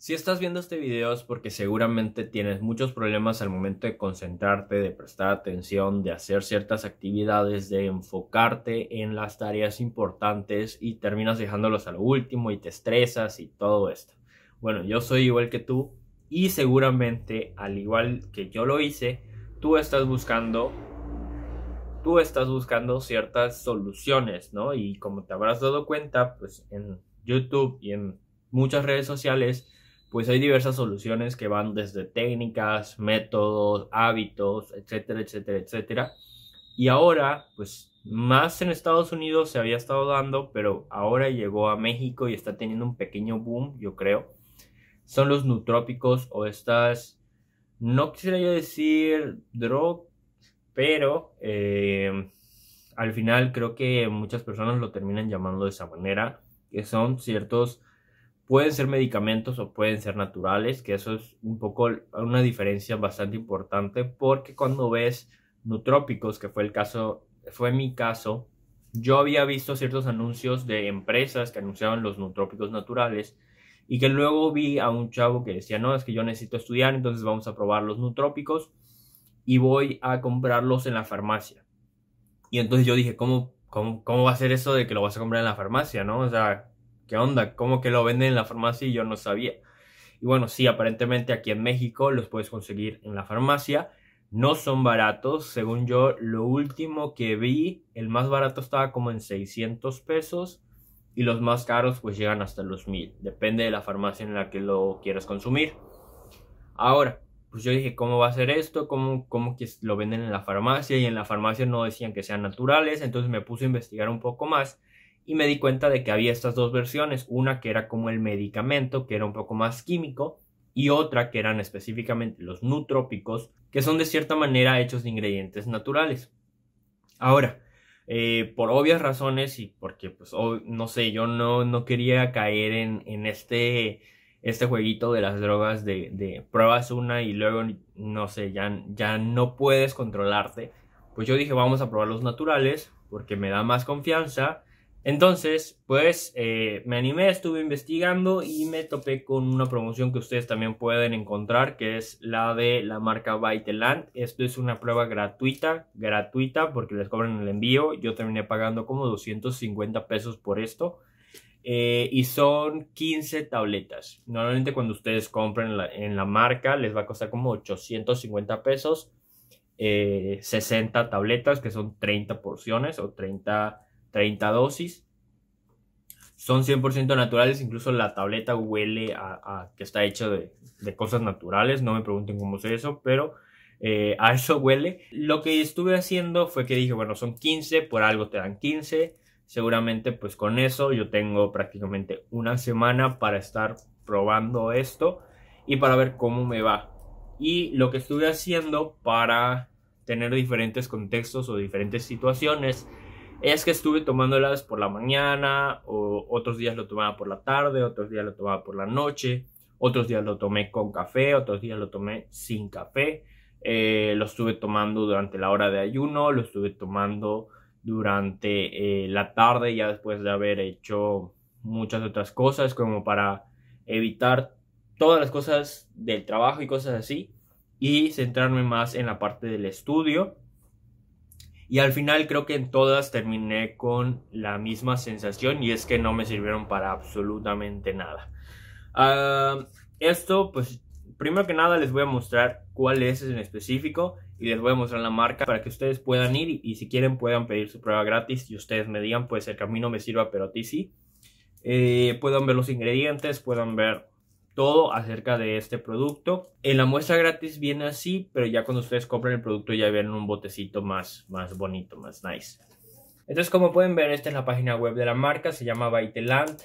Si estás viendo este video es porque seguramente tienes muchos problemas al momento de concentrarte, de prestar atención, de hacer ciertas actividades, de enfocarte en las tareas importantes y terminas dejándolos a lo último y te estresas y todo esto. Bueno, yo soy igual que tú y seguramente, al igual que yo lo hice, tú estás buscando tú estás buscando ciertas soluciones, ¿no? Y como te habrás dado cuenta, pues en YouTube y en muchas redes sociales pues hay diversas soluciones que van desde técnicas, métodos, hábitos, etcétera, etcétera, etcétera. Y ahora, pues más en Estados Unidos se había estado dando, pero ahora llegó a México y está teniendo un pequeño boom, yo creo. Son los nutrópicos o estas, no quisiera yo decir drog, pero eh, al final creo que muchas personas lo terminan llamando de esa manera, que son ciertos pueden ser medicamentos o pueden ser naturales, que eso es un poco una diferencia bastante importante porque cuando ves nutrópicos, que fue el caso, fue mi caso, yo había visto ciertos anuncios de empresas que anunciaban los nutrópicos naturales y que luego vi a un chavo que decía, no, es que yo necesito estudiar, entonces vamos a probar los nutrópicos y voy a comprarlos en la farmacia. Y entonces yo dije, ¿cómo, cómo, va a ser eso de que lo vas a comprar en la farmacia, no? O sea, ¿qué onda? ¿Cómo que lo venden en la farmacia y yo no sabía? Y bueno, sí, aparentemente aquí en México los puedes conseguir en la farmacia. No son baratos, según yo, lo último que vi, el más barato estaba como en 600 pesos y los más caros pues llegan hasta los 1000, depende de la farmacia en la que lo quieras consumir. Ahora, pues yo dije, ¿cómo va a ser esto? ¿Cómo, ¿Cómo que lo venden en la farmacia? Y en la farmacia no decían que sean naturales, entonces me puse a investigar un poco más y me di cuenta de que había estas dos versiones, una que era como el medicamento, que era un poco más químico, y otra que eran específicamente los nutrópicos, que son de cierta manera hechos de ingredientes naturales. Ahora, eh, por obvias razones y porque, pues, no sé, yo no, quería caer en, este, este jueguito de las drogas de, de, pruebas una y luego, no sé, ya, ya no puedes controlarte. Pues yo dije, vamos a probar los naturales porque me da más confianza entonces, pues eh, me animé, estuve investigando y me topé con una promoción que ustedes también pueden encontrar, que es la de la marca ByteLand. Esto es una prueba gratuita, gratuita porque les cobran el envío. Yo terminé pagando como 250 pesos por esto. Eh, y son 15 tabletas. Normalmente cuando ustedes compren en la marca les va a costar como 850 pesos. 60 eh, tabletas que son 30 porciones o 30 30 dosis. Son 100% naturales, incluso la tableta huele a, que está hecha de, cosas naturales, no me pregunten cómo es eso, pero eh, a eso huele. Lo que estuve haciendo fue que dije, bueno, son 15, por algo te dan 15, seguramente pues con eso yo tengo prácticamente una semana para estar probando esto y para ver cómo me va. Y lo que estuve haciendo para tener diferentes contextos o diferentes situaciones es que estuve tomándolas por la mañana, o otros días lo tomaba por la tarde, otros días lo tomaba por la noche, otros días lo tomé con café, otros días lo tomé sin café, eh, lo estuve tomando durante la hora de ayuno, lo estuve tomando durante eh, la tarde, ya después de haber hecho muchas otras cosas, como para evitar todas las cosas del trabajo y cosas así, y centrarme más en la parte del estudio y al final creo que en todas terminé con la misma sensación y es que no me sirvieron para absolutamente nada. Ah, esto, pues, primero que nada les voy a mostrar cuál es en específico y les voy a mostrar la marca para que ustedes puedan ir y, si quieren puedan pedir su prueba gratis y ustedes me digan, pues el camino me sirva, pero a ti sí. Eh, puedan ver los ingredientes, puedan ver todo acerca de este producto. En la muestra gratis viene así, pero ya cuando ustedes compren el producto ya vienen un botecito más, más bonito, más nice. Entonces, como pueden ver, esta es la página web de la marca, se llama Baiteland.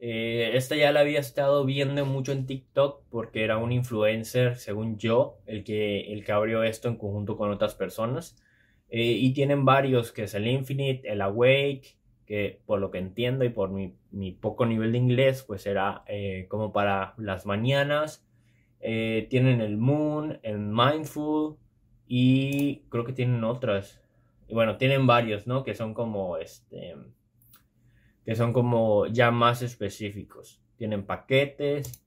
Eh, esta ya la había estado viendo mucho en TikTok porque era un influencer, según yo, el que, el que abrió esto en conjunto con otras personas. Eh, y tienen varios, que es el Infinite, el Awake, que por lo que entiendo y por mi, poco nivel de inglés, pues será eh, como para las mañanas. Eh, tienen el Moon, el Mindful y creo que tienen otras. Y bueno, tienen varios, ¿no? Que son como este. que son como ya más específicos. Tienen paquetes.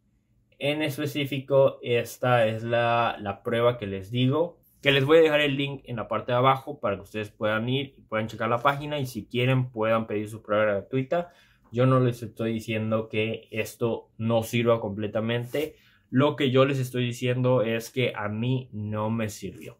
En específico, esta es la, la prueba que les digo, que les voy a dejar el link en la parte de abajo para que ustedes puedan ir y puedan checar la página y si quieren puedan pedir su prueba gratuita. Yo no les estoy diciendo que esto no sirva completamente. Lo que yo les estoy diciendo es que a mí no me sirvió.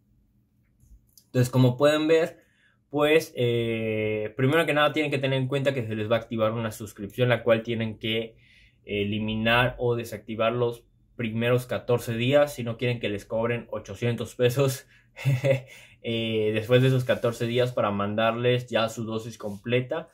Entonces, como pueden ver, pues eh, primero que nada tienen que tener en cuenta que se les va a activar una suscripción la cual tienen que eliminar o desactivar los primeros 14 días si no quieren que les cobren 800 pesos eh, después de esos 14 días para mandarles ya su dosis completa.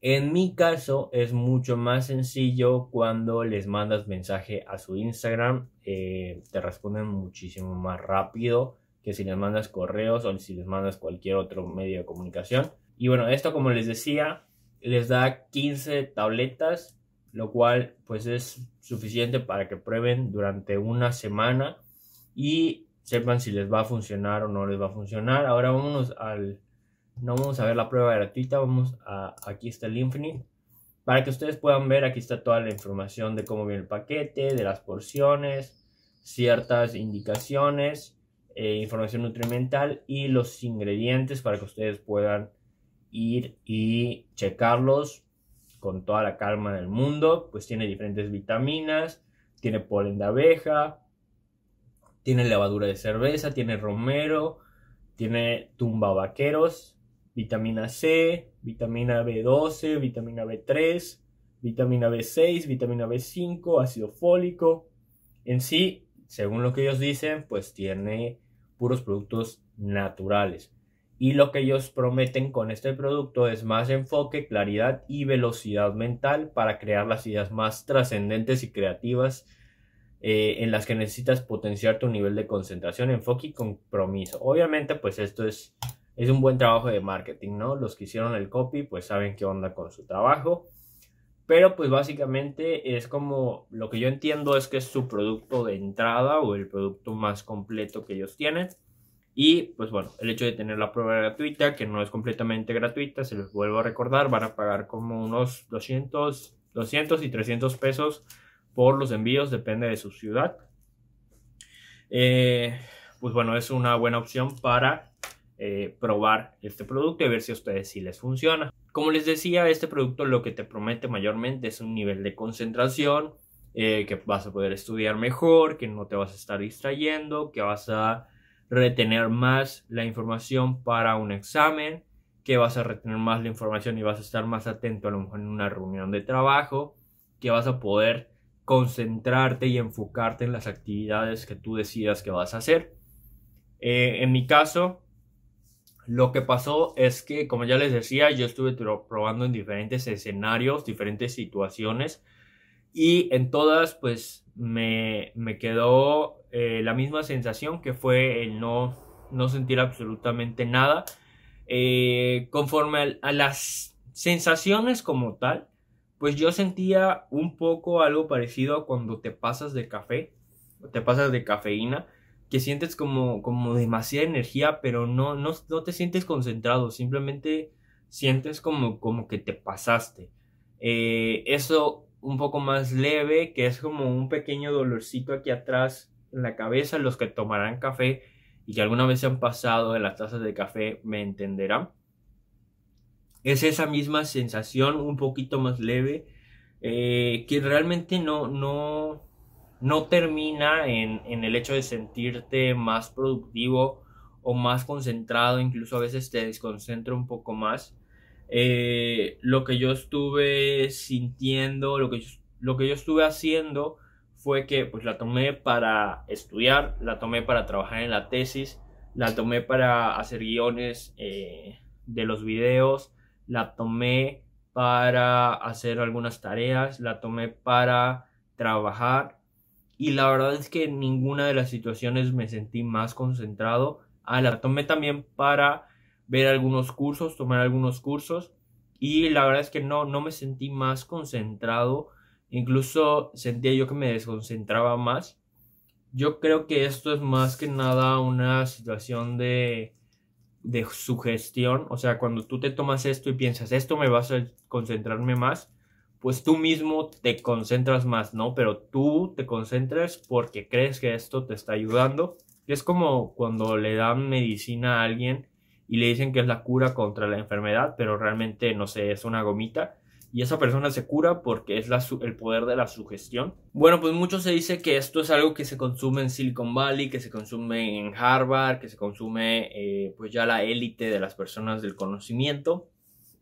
En mi caso es mucho más sencillo cuando les mandas mensaje a su Instagram, eh, te responden muchísimo más rápido que si les mandas correos o si les mandas cualquier otro medio de comunicación. Y bueno, esto como les decía, les da 15 tabletas lo cual pues es suficiente para que prueben durante una semana y sepan si les va a funcionar o no les va a funcionar. Ahora vámonos al, no vamos a ver la prueba gratuita, vamos a, aquí está el Infinite. Para que ustedes puedan ver, aquí está toda la información de cómo viene el paquete, de las porciones, ciertas indicaciones, eh, información nutrimental y los ingredientes para que ustedes puedan ir y checarlos con toda la calma del mundo, pues tiene diferentes vitaminas, tiene polen de abeja, tiene levadura de cerveza, tiene romero, tiene tumba vaqueros, vitamina C, vitamina B12, vitamina B3, vitamina B6, vitamina B5, ácido fólico. En sí, según lo que ellos dicen, pues tiene puros productos naturales y lo que ellos prometen con este producto es más enfoque, claridad y velocidad mental para crear las ideas más trascendentes y creativas eh, en las que necesitas potenciar tu nivel de concentración, enfoque y compromiso. Obviamente pues esto es, es un buen trabajo de marketing, ¿no? Los que hicieron el copy pues saben qué onda con su trabajo. Pero pues básicamente es como lo que yo entiendo es que es su producto de entrada o el producto más completo que ellos tienen. Y pues bueno, el hecho de tener la prueba gratuita, que no es completamente gratuita, se los vuelvo a recordar, van a pagar como unos 200, 200 y 300 pesos por los envíos, depende de su ciudad. Eh, pues bueno, es una buena opción para eh, probar este producto y ver si a ustedes si les funciona. Como les decía, este producto lo que te promete mayormente es un nivel de concentración, eh, que vas a poder estudiar mejor, que no te vas a estar distrayendo, que vas a retener más la información para un examen, que vas a retener más la información y vas a estar más atento a lo mejor en una reunión de trabajo, que vas a poder concentrarte y enfocarte en las actividades que tú decidas que vas a hacer. Eh, en mi caso, lo que pasó es que, como ya les decía, yo estuve probando en diferentes escenarios, diferentes situaciones y en todas, pues me, quedó eh, la misma sensación que fue el no, no sentir absolutamente nada. Eh, conforme a, las sensaciones como tal, pues yo sentía un poco algo parecido a cuando te pasas de café, te pasas de cafeína, que sientes como, como demasiada energía, pero no, no, no te sientes concentrado, simplemente sientes como, como que te pasaste. Eh, eso un poco más leve, que es como un pequeño dolorcito aquí atrás en la cabeza. Los que tomarán café y que alguna vez se han pasado de las tazas de café me entenderán. Es esa misma sensación, un poquito más leve, eh, que realmente no, no, no termina en, en el hecho de sentirte más productivo o más concentrado, incluso a veces te desconcentra un poco más. Eh, lo que yo estuve sintiendo, lo que, yo, lo que yo estuve haciendo fue que pues la tomé para estudiar, la tomé para trabajar en la tesis, la tomé para hacer guiones eh, de los videos, la tomé para hacer algunas tareas, la tomé para trabajar y la verdad es que en ninguna de las situaciones me sentí más concentrado. Ah, la tomé también para ver algunos cursos, tomar algunos cursos y la verdad es que no, no me sentí más concentrado, incluso sentía yo que me desconcentraba más. Yo creo que esto es más que nada una situación de, de sugestión, o sea, cuando tú te tomas esto y piensas, esto me va a concentrarme más, pues tú mismo te concentras más, ¿no? Pero tú te concentras porque crees que esto te está ayudando. Es como cuando le dan medicina a alguien y le dicen que es la cura contra la enfermedad, pero realmente no sé, es una gomita. Y esa persona se cura porque es el poder de la sugestión. Bueno, pues mucho se dice que esto es algo que se consume en Silicon Valley, que se consume en Harvard, que se consume eh, pues ya la élite de las personas del conocimiento.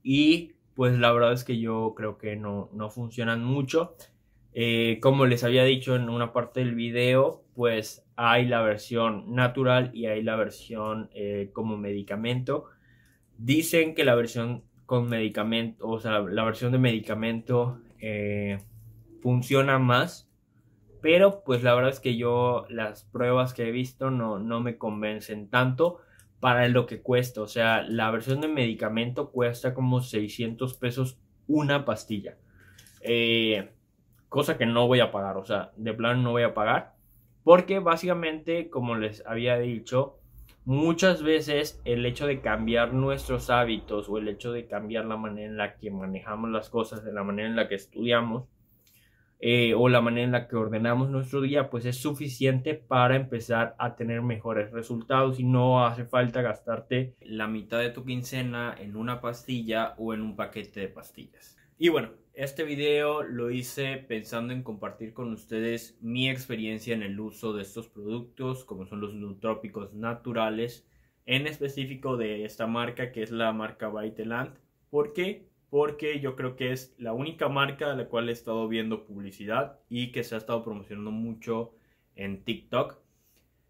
Y pues la verdad es que yo creo que no, no funcionan mucho. Eh, como les había dicho en una parte del video, pues hay la versión natural y hay la versión eh, como medicamento. Dicen que la versión con medicamento, o sea, la versión de medicamento eh, funciona más, pero pues la verdad es que yo las pruebas que he visto no, no me convencen tanto para lo que cuesta. O sea, la versión de medicamento cuesta como 600 pesos una pastilla. Eh, cosa que no voy a pagar, o sea, de plan no voy a pagar, porque básicamente, como les había dicho, muchas veces el hecho de cambiar nuestros hábitos o el hecho de cambiar la manera en la que manejamos las cosas, de la manera en la que estudiamos eh, o la manera en la que ordenamos nuestro día, pues es suficiente para empezar a tener mejores resultados y no hace falta gastarte la mitad de tu quincena en una pastilla o en un paquete de pastillas. Y bueno, este video lo hice pensando en compartir con ustedes mi experiencia en el uso de estos productos, como son los nutrópicos naturales, en específico de esta marca que es la marca ByteLand ¿Por qué? Porque yo creo que es la única marca a la cual he estado viendo publicidad y que se ha estado promocionando mucho en TikTok.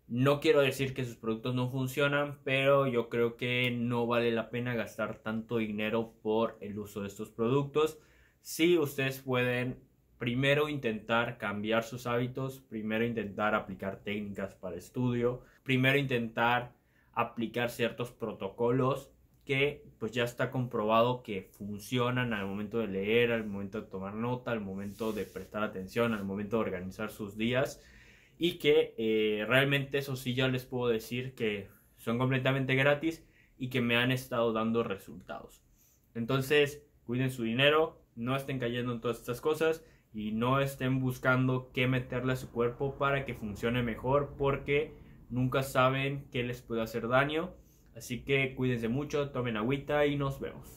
No quiero decir que sus productos no funcionan, pero yo creo que no vale la pena gastar tanto dinero por el uso de estos productos si ustedes pueden primero intentar cambiar sus hábitos, primero intentar aplicar técnicas para estudio, primero intentar aplicar ciertos protocolos que pues ya está comprobado que funcionan al momento de leer, al momento de tomar nota, al momento de prestar atención, al momento de organizar sus días y que eh, realmente eso sí ya les puedo decir que son completamente gratis y que me han estado dando resultados. Entonces, cuiden su dinero, no estén cayendo en todas estas cosas y no estén buscando qué meterle a su cuerpo para que funcione mejor porque nunca saben qué les puede hacer daño. Así que cuídense mucho, tomen agüita y nos vemos.